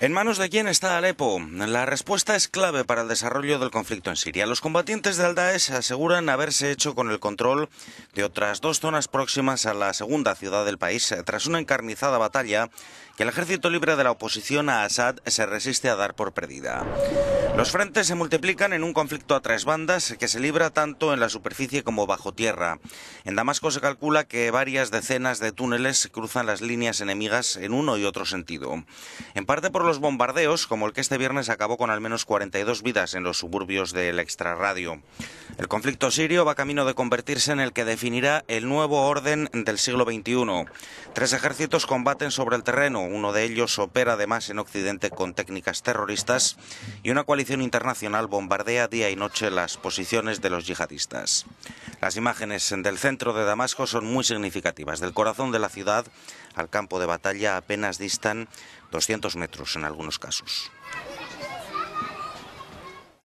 ¿En manos de quién está Alepo? La respuesta es clave para el desarrollo del conflicto en Siria. Los combatientes de Al-Daesh aseguran haberse hecho con el control de otras dos zonas próximas a la segunda ciudad del país eh, tras una encarnizada batalla que el ejército libre de la oposición a Assad se resiste a dar por perdida. Los frentes se multiplican en un conflicto a tres bandas que se libra tanto en la superficie como bajo tierra. En Damasco se calcula que varias decenas de túneles cruzan las líneas enemigas en uno y otro sentido. En parte por los bombardeos, como el que este viernes acabó con al menos 42 vidas en los suburbios del extrarradio. El conflicto sirio va camino de convertirse en el que definirá el nuevo orden del siglo XXI. Tres ejércitos combaten sobre el terreno, uno de ellos opera además en Occidente con técnicas terroristas y una coalición internacional bombardea día y noche las posiciones de los yihadistas. Las imágenes del centro de Damasco son muy significativas. Del corazón de la ciudad al campo de batalla apenas distan 200 metros en algunos casos.